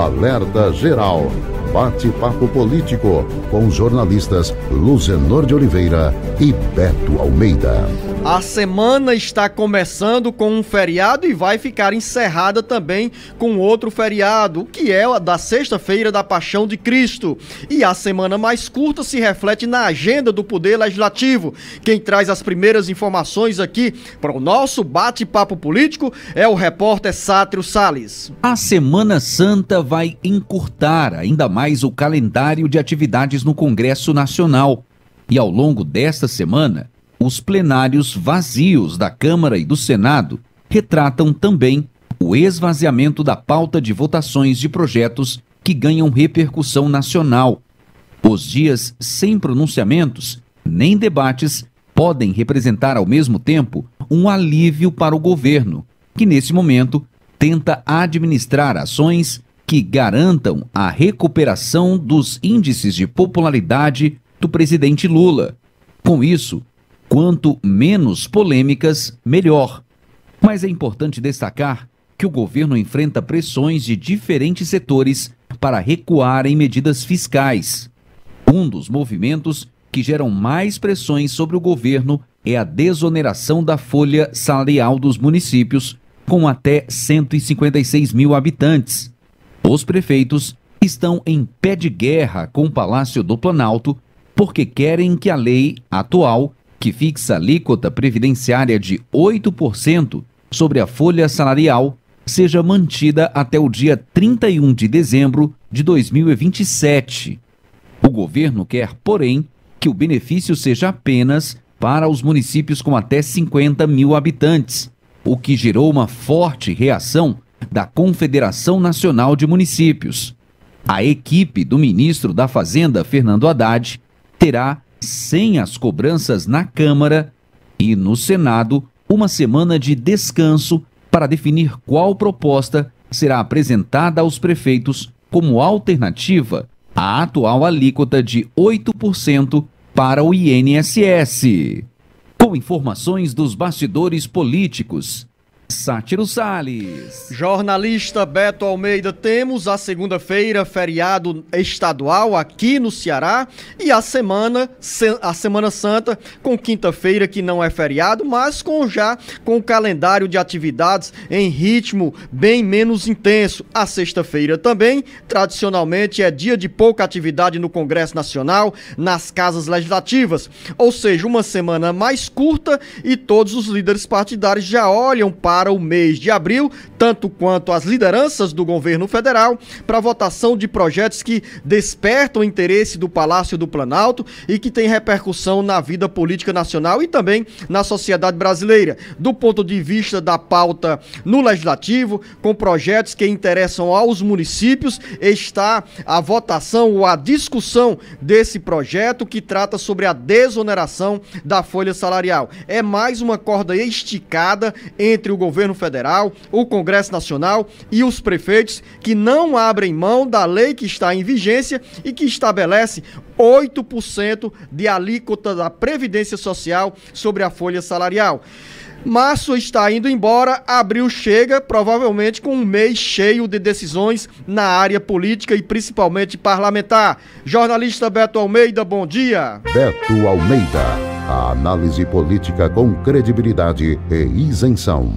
Alerta Geral. Bate-papo político com os jornalistas Luzenor de Oliveira e Beto Almeida. A semana está começando com um feriado e vai ficar encerrada também com outro feriado, que é a da sexta-feira da Paixão de Cristo. E a semana mais curta se reflete na agenda do Poder Legislativo. Quem traz as primeiras informações aqui para o nosso bate-papo político é o repórter Sátrio Sales. A Semana Santa vai encurtar ainda mais o calendário de atividades no Congresso Nacional. E ao longo desta semana, os plenários vazios da Câmara e do Senado retratam também o esvaziamento da pauta de votações de projetos que ganham repercussão nacional. Os dias sem pronunciamentos, nem debates, podem representar ao mesmo tempo um alívio para o governo, que nesse momento tenta administrar ações que garantam a recuperação dos índices de popularidade do presidente Lula. Com isso, Quanto menos polêmicas, melhor. Mas é importante destacar que o governo enfrenta pressões de diferentes setores para recuar em medidas fiscais. Um dos movimentos que geram mais pressões sobre o governo é a desoneração da folha salarial dos municípios com até 156 mil habitantes. Os prefeitos estão em pé de guerra com o Palácio do Planalto porque querem que a lei atual que fixa alíquota previdenciária de 8% sobre a folha salarial, seja mantida até o dia 31 de dezembro de 2027. O governo quer, porém, que o benefício seja apenas para os municípios com até 50 mil habitantes, o que gerou uma forte reação da Confederação Nacional de Municípios. A equipe do ministro da Fazenda, Fernando Haddad, terá sem as cobranças na Câmara e no Senado, uma semana de descanso para definir qual proposta será apresentada aos prefeitos como alternativa à atual alíquota de 8% para o INSS. Com informações dos bastidores políticos Sátiro Sales. Jornalista Beto Almeida, temos a segunda-feira feriado estadual aqui no Ceará e a semana a Semana Santa com quinta-feira que não é feriado, mas com já com o calendário de atividades em ritmo bem menos intenso. A sexta-feira também, tradicionalmente é dia de pouca atividade no Congresso Nacional, nas casas legislativas, ou seja, uma semana mais curta e todos os líderes partidários já olham para para o mês de abril, tanto quanto as lideranças do governo federal, para votação de projetos que despertam o interesse do Palácio do Planalto e que têm repercussão na vida política nacional e também na sociedade brasileira. Do ponto de vista da pauta no legislativo, com projetos que interessam aos municípios, está a votação ou a discussão desse projeto que trata sobre a desoneração da folha salarial. É mais uma corda esticada entre o governo governo federal, o Congresso Nacional e os prefeitos que não abrem mão da lei que está em vigência e que estabelece 8% de alíquota da Previdência Social sobre a folha salarial. Março está indo embora, abril chega, provavelmente com um mês cheio de decisões na área política e principalmente parlamentar. Jornalista Beto Almeida, bom dia. Beto Almeida, a análise política com credibilidade e isenção.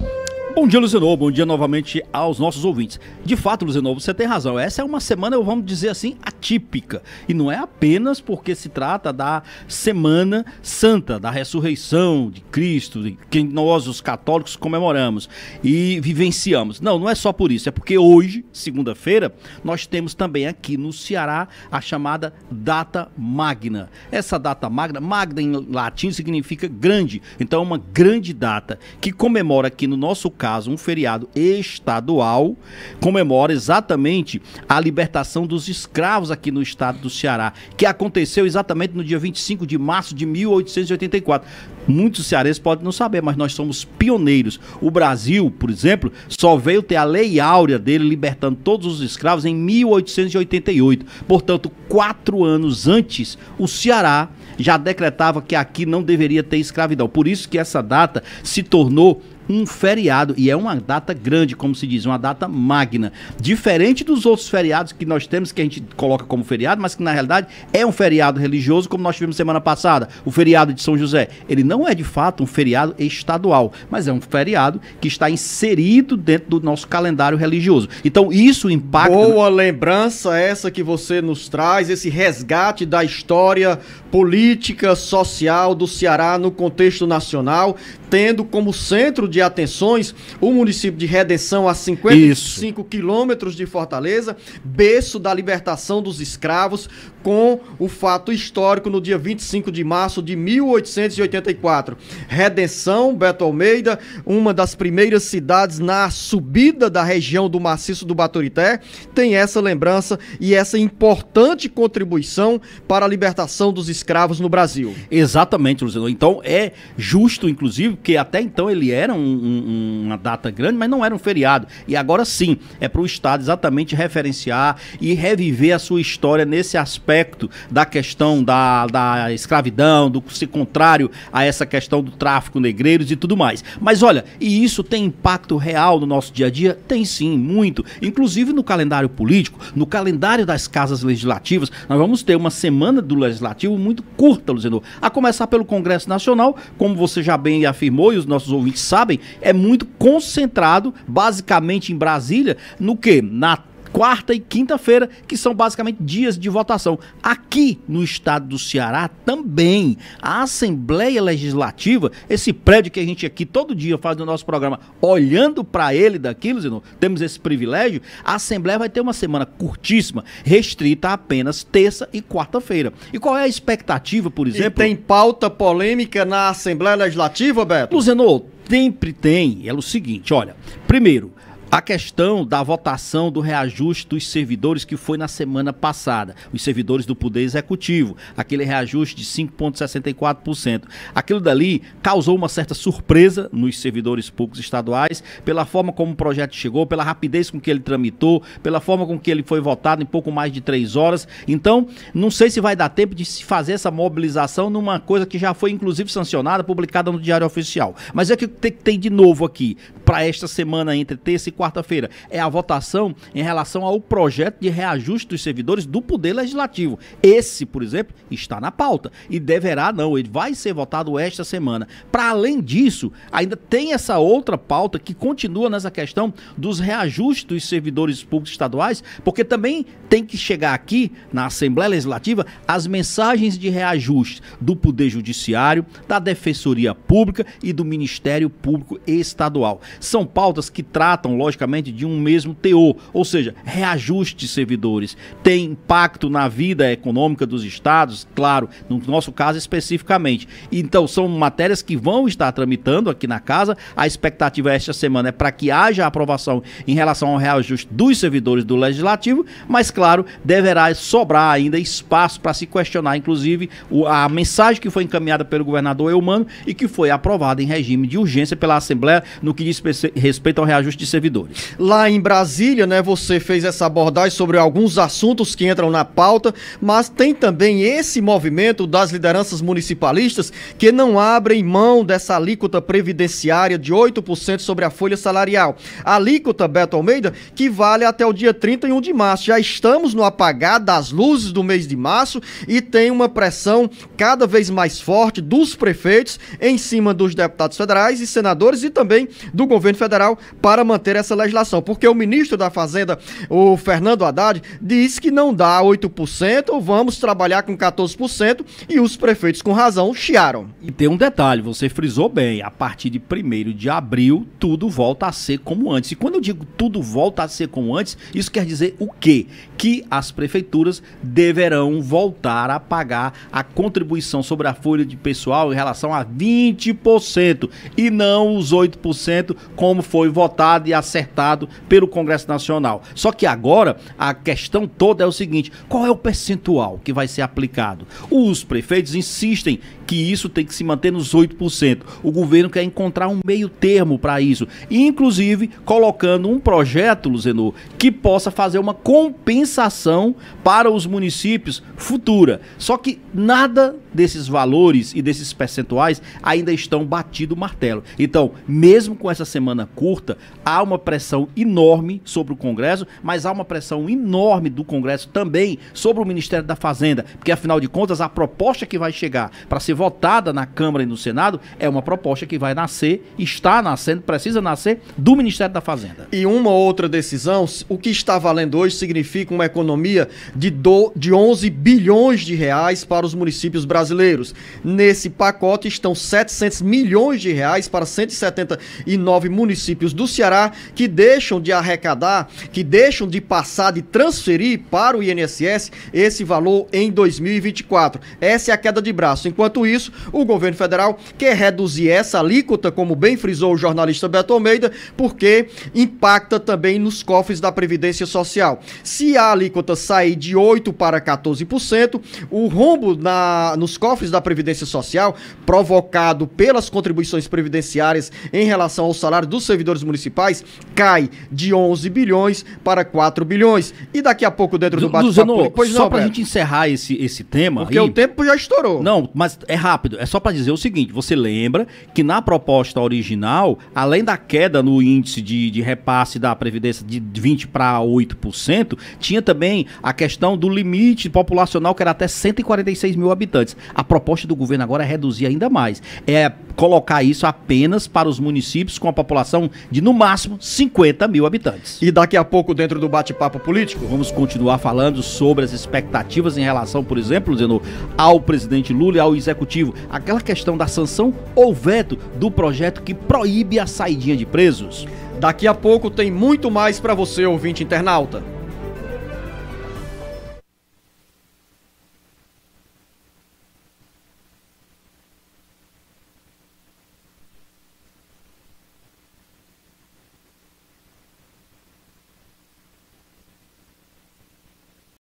Bom dia, Luzenovo. Bom dia novamente aos nossos ouvintes. De fato, Luzenovo, você tem razão. Essa é uma semana, vamos dizer assim, atípica. E não é apenas porque se trata da Semana Santa, da ressurreição de Cristo, que nós, os católicos, comemoramos e vivenciamos. Não, não é só por isso. É porque hoje, segunda-feira, nós temos também aqui no Ceará a chamada Data Magna. Essa data magna, magna em latim significa grande. Então é uma grande data que comemora aqui no nosso caso, um feriado estadual, comemora exatamente a libertação dos escravos aqui no estado do Ceará, que aconteceu exatamente no dia 25 de março de 1884. Muitos cearenses podem não saber, mas nós somos pioneiros. O Brasil, por exemplo, só veio ter a Lei Áurea dele libertando todos os escravos em 1888. Portanto, quatro anos antes, o Ceará já decretava que aqui não deveria ter escravidão. Por isso que essa data se tornou um feriado, e é uma data grande, como se diz, uma data magna. Diferente dos outros feriados que nós temos, que a gente coloca como feriado, mas que na realidade é um feriado religioso, como nós tivemos semana passada, o feriado de São José. Ele não é de fato um feriado estadual, mas é um feriado que está inserido dentro do nosso calendário religioso. Então isso impacta. Boa lembrança essa que você nos traz, esse resgate da história política, social do Ceará no contexto nacional tendo como centro de atenções o município de Redenção a 55 Isso. quilômetros de Fortaleza, berço da libertação dos escravos, com o fato histórico no dia 25 de março de 1884. Redenção, Beto Almeida, uma das primeiras cidades na subida da região do maciço do Baturité, tem essa lembrança e essa importante contribuição para a libertação dos escravos no Brasil. Exatamente, Luciano. Então é justo, inclusive, que até então ele era um, um, uma data grande, mas não era um feriado. E agora sim, é para o Estado exatamente referenciar e reviver a sua história nesse aspecto aspecto da questão da, da escravidão, do contrário a essa questão do tráfico negreiros e tudo mais. Mas olha, e isso tem impacto real no nosso dia a dia? Tem sim, muito. Inclusive no calendário político, no calendário das casas legislativas, nós vamos ter uma semana do legislativo muito curta, Luzenor. A começar pelo Congresso Nacional, como você já bem afirmou e os nossos ouvintes sabem, é muito concentrado, basicamente em Brasília, no que? Na quarta e quinta-feira, que são basicamente dias de votação. Aqui no estado do Ceará também, a Assembleia Legislativa, esse prédio que a gente aqui todo dia faz no nosso programa, olhando para ele daqui, Luzino, temos esse privilégio, a Assembleia vai ter uma semana curtíssima, restrita a apenas terça e quarta-feira. E qual é a expectativa, por exemplo? E tem pauta polêmica na Assembleia Legislativa, Beto? Luzino, sempre tem. É o seguinte, olha, primeiro, a questão da votação do reajuste dos servidores que foi na semana passada, os servidores do Poder Executivo, aquele reajuste de 5,64%. Aquilo dali causou uma certa surpresa nos servidores públicos estaduais pela forma como o projeto chegou, pela rapidez com que ele tramitou, pela forma com que ele foi votado em pouco mais de três horas. Então, não sei se vai dar tempo de se fazer essa mobilização numa coisa que já foi inclusive sancionada, publicada no Diário Oficial. Mas é que tem de novo aqui para esta semana entre terça e quarta quarta-feira é a votação em relação ao projeto de reajuste dos servidores do Poder Legislativo. Esse, por exemplo, está na pauta e deverá, não, ele vai ser votado esta semana. Para além disso, ainda tem essa outra pauta que continua nessa questão dos reajustes dos servidores públicos estaduais, porque também tem que chegar aqui na Assembleia Legislativa as mensagens de reajuste do Poder Judiciário, da Defensoria Pública e do Ministério Público Estadual. São pautas que tratam, logicamente, de um mesmo teor, ou seja, reajuste servidores. Tem impacto na vida econômica dos estados, claro, no nosso caso especificamente. Então, são matérias que vão estar tramitando aqui na casa. A expectativa esta semana é para que haja aprovação em relação ao reajuste dos servidores do Legislativo, mas, claro, deverá sobrar ainda espaço para se questionar, inclusive, a mensagem que foi encaminhada pelo governador Eumano e que foi aprovada em regime de urgência pela Assembleia no que diz respeito ao reajuste de servidores. Lá em Brasília, né, você fez essa abordagem sobre alguns assuntos que entram na pauta, mas tem também esse movimento das lideranças municipalistas que não abrem mão dessa alíquota previdenciária de 8% sobre a folha salarial. A alíquota, Beto Almeida, que vale até o dia 31 de março. Já estamos no apagar das luzes do mês de março e tem uma pressão cada vez mais forte dos prefeitos em cima dos deputados federais e senadores e também do governo federal para manter essa essa legislação, porque o ministro da Fazenda, o Fernando Haddad, disse que não dá 8%, vamos trabalhar com 14%, e os prefeitos, com razão, chiaram. E tem um detalhe, você frisou bem, a partir de 1 de abril, tudo volta a ser como antes. E quando eu digo tudo volta a ser como antes, isso quer dizer o quê? Que as prefeituras deverão voltar a pagar a contribuição sobre a folha de pessoal em relação a 20% e não os 8% como foi votado e assim acertado pelo Congresso Nacional. Só que agora a questão toda é o seguinte: qual é o percentual que vai ser aplicado? Os prefeitos insistem que isso tem que se manter nos 8%. O governo quer encontrar um meio termo para isso, inclusive colocando um projeto, Luzenor, que possa fazer uma compensação para os municípios futura. Só que nada desses valores e desses percentuais ainda estão batido o martelo. Então, mesmo com essa semana curta, há uma pressão enorme sobre o Congresso, mas há uma pressão enorme do Congresso também sobre o Ministério da Fazenda, porque afinal de contas a proposta que vai chegar para ser ser votada na Câmara e no Senado, é uma proposta que vai nascer, está nascendo, precisa nascer do Ministério da Fazenda. E uma outra decisão, o que está valendo hoje significa uma economia de, do, de 11 bilhões de reais para os municípios brasileiros. Nesse pacote estão 700 milhões de reais para 179 municípios do Ceará que deixam de arrecadar, que deixam de passar, de transferir para o INSS esse valor em 2024. Essa é a queda de braço. Enquanto isso, o governo federal quer reduzir essa alíquota, como bem frisou o jornalista Beto Almeida, porque impacta também nos cofres da Previdência Social. Se a alíquota sair de 8% para 14%, o rombo na, nos cofres da Previdência Social, provocado pelas contribuições previdenciárias em relação ao salário dos servidores municipais, cai de 11 bilhões para 4 bilhões. E daqui a pouco, dentro do, do bate-papo... Só para a gente encerrar esse, esse tema... Porque aí, o tempo já estourou. Não, mas é é rápido. É só para dizer o seguinte: você lembra que na proposta original, além da queda no índice de, de repasse da Previdência de 20% para 8%, tinha também a questão do limite populacional, que era até 146 mil habitantes. A proposta do governo agora é reduzir ainda mais. É colocar isso apenas para os municípios com a população de no máximo 50 mil habitantes. E daqui a pouco, dentro do bate-papo político, vamos continuar falando sobre as expectativas em relação, por exemplo, Zeno, ao presidente Lula e ao executivo Executivo aquela questão da sanção ou veto do projeto que proíbe a saidinha de presos. Daqui a pouco tem muito mais para você, ouvinte internauta.